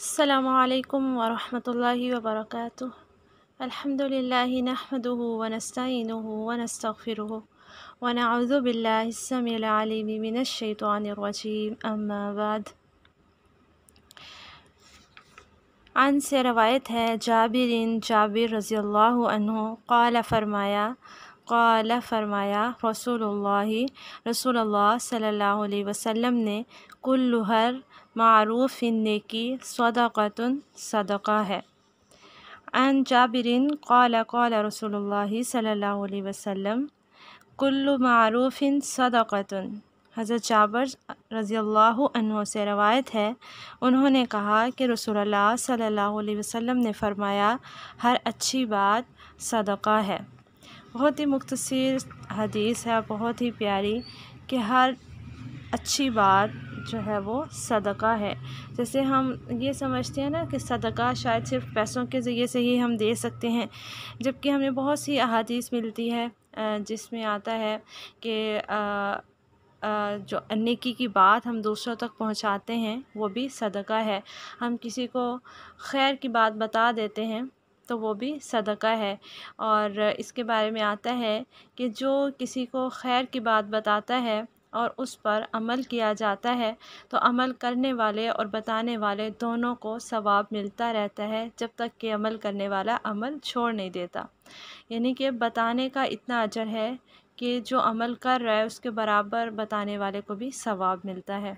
अल्लाम वरहमल वबरक अल्हम्दुलिल्लाहि नहमदुहु व नस्ताइनुहु व नस्तगफिरुहु व नऊज़ु अन से रवायत है जाबिर जाबिर रज़ी अल्लाह क़ाल फरमाया क़ाल फ़रमाया रसूल रसूल सल्ला वसम ने कुल्लुहर हर मरूफ़ की सदाक़त सदका है अन जाबिरिन क़ाल क़ाल रसूल सल्ला वसम कुल्लु मरूफ़ सदाक़त हज़रत जाबर रज़ी से रवायत है उन्होंने कहा कि रसूल सल्लल्लाहु अलैहि ने फ़रमाया हर अच्छी बात सदका है बहुत ही मुख्तर हदीस है बहुत ही प्यारी कि हर अच्छी बात जो है वो सदका है जैसे हम ये समझते हैं ना कि सदका शायद सिर्फ पैसों के ज़रिए से ही हम दे सकते हैं जबकि हमें बहुत सी अहादीस मिलती है जिसमें आता है कि जो अनेकी की बात हम दूसरों तक पहुंचाते हैं वो भी सदका है हम किसी को खैर की बात बता देते हैं तो वो भी सदका है और इसके बारे में आता है कि जो किसी को खैर की बात बताता है और उस पर अमल किया जाता है तो अमल करने वाले और बताने वाले दोनों को सवाब मिलता रहता है जब तक कि अमल करने वाला अमल छोड़ नहीं देता यानी कि बताने का इतना अजर है कि जो अमल कर रहा है उसके बराबर बताने वाले को भी सवाब मिलता है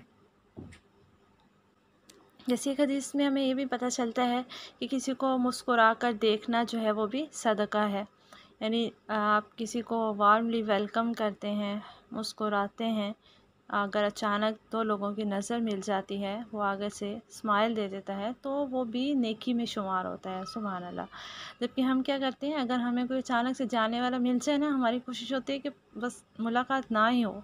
जैसे एक हदीस में हमें ये भी पता चलता है कि किसी को मुस्कुरा कर देखना जो है वो भी सदका है यानी आप किसी को वार्मली वेलकम करते हैं मुस्कुराते हैं अगर अचानक दो लोगों की नज़र मिल जाती है वो आगे से स्माइल दे देता है तो वो भी नेकी में शुमार होता है सुबह अल्लाह जबकि हम क्या करते हैं अगर हमें कोई अचानक से जाने वाला मिल जाए ना हमारी कोशिश होती है कि बस मुलाकात ना ही हो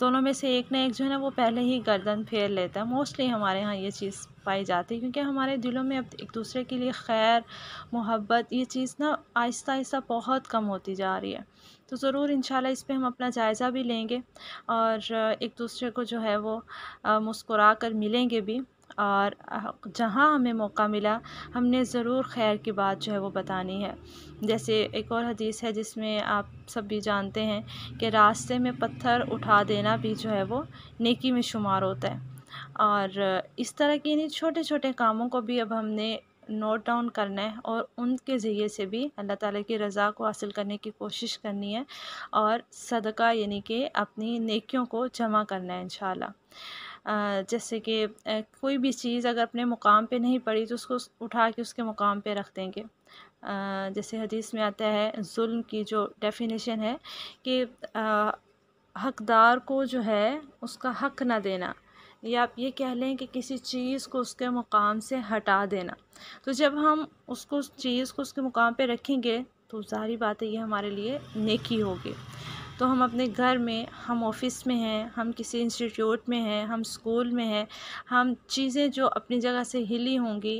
दोनों में से एक ना एक जो है ना वो पहले ही गर्दन फेर लेता है मोस्टली हमारे यहाँ ये चीज़ पाई जाती है क्योंकि हमारे दिलों में अब एक दूसरे के लिए खैर मोहब्बत ये चीज़ ना आहिस्ता आहिस्ता बहुत कम होती जा रही है तो ज़रूर इन इस पर हम अपना जायज़ा भी लेंगे और एक दूसरे को जो है वो मुस्कुरा कर मिलेंगे भी और जहाँ हमें मौका मिला हमने ज़रूर खैर की बात जो है वो बतानी है जैसे एक और हदीस है जिसमें आप सब भी जानते हैं कि रास्ते में पत्थर उठा देना भी जो है वो नेकी में शुमार होता है और इस तरह के इन्हीं छोटे छोटे कामों को भी अब हमने नोट डाउन करना है और उनके ज़रिए से भी अल्लाह ताला की रज़ा को हासिल करने की कोशिश करनी है और सदका यानी कि अपनी नेकियों को जमा करना है इन जैसे कि कोई भी चीज़ अगर अपने मुकाम पे नहीं पड़ी तो उसको उठा के उसके मुकाम पे रख देंगे जैसे हदीस में आता है जुल्म की जो डेफिनेशन है कि हकदार को जो है उसका हक ना देना या आप ये कह लें कि किसी चीज़ को उसके मुकाम से हटा देना तो जब हम उसको उस चीज़ को उसके मुकाम पे रखेंगे तो सारी बातें ये हमारे लिए नेकी होगी तो हम अपने घर में हम ऑफिस में हैं हम किसी इंस्टीट्यूट में हैं हम स्कूल में हैं हम चीज़ें जो अपनी जगह से हिली होंगी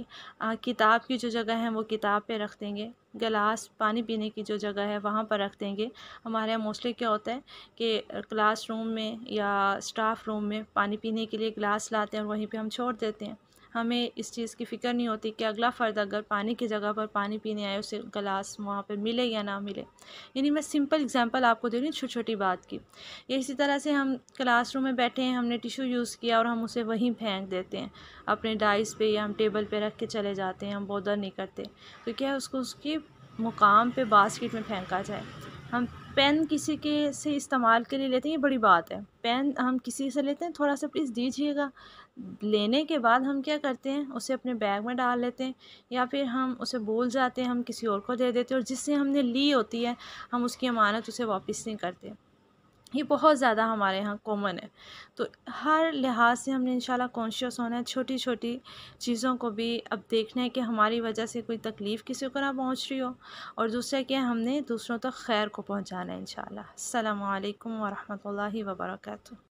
किताब की जो जगह है वो किताब पे रख देंगे गिलास पानी पीने की जो जगह है वहाँ पर रख देंगे हमारे यहाँ मोस्टली क्या होता है कि क्लासरूम में या स्टाफ रूम में पानी पीने के लिए गिलास लाते हैं और वहीं पर हम छोड़ देते हैं हमें इस चीज़ की फ़िक्र नहीं होती कि अगला फ़र्द अगर पानी की जगह पर पानी पीने आए उसे गलास वहाँ पर मिले या ना मिले यानी मैं सिंपल एग्जांपल आपको दे रही हूँ छोटी छोटी बात की ये इसी तरह से हम क्लासरूम में बैठे हैं हमने टिशू यूज़ किया और हम उसे वहीं फेंक देते हैं अपने डाइस पे या हम टेबल पे रख के चले जाते हैं हम बोदर नहीं करते तो क्या उसको उसकी मुकाम पे बास्केट में फेंका जाए हम पेन किसी के से इस्तेमाल के लिए लेते हैं ये बड़ी बात है पेन हम किसी से लेते हैं थोड़ा सा प्लीज़ दीजिएगा लेने के बाद हम क्या करते हैं उसे अपने बैग में डाल लेते हैं या फिर हम उसे भूल जाते हैं हम किसी और को दे देते हैं और जिससे हमने ली होती है हम उसकी अमानत उसे वापस नहीं करते ये बहुत ज़्यादा हमारे यहाँ कॉमन है तो हर लिहाज से हमने इंशाल्लाह कॉन्शियस होना है छोटी छोटी चीज़ों को भी अब देखना है कि हमारी वजह से कोई तकलीफ़ किसी को ना पहुँच रही हो और दूसरा क्या हमने दूसरों तक तो खैर को पहुँचाना है इन शाला अल्लाम वरहमल वर्का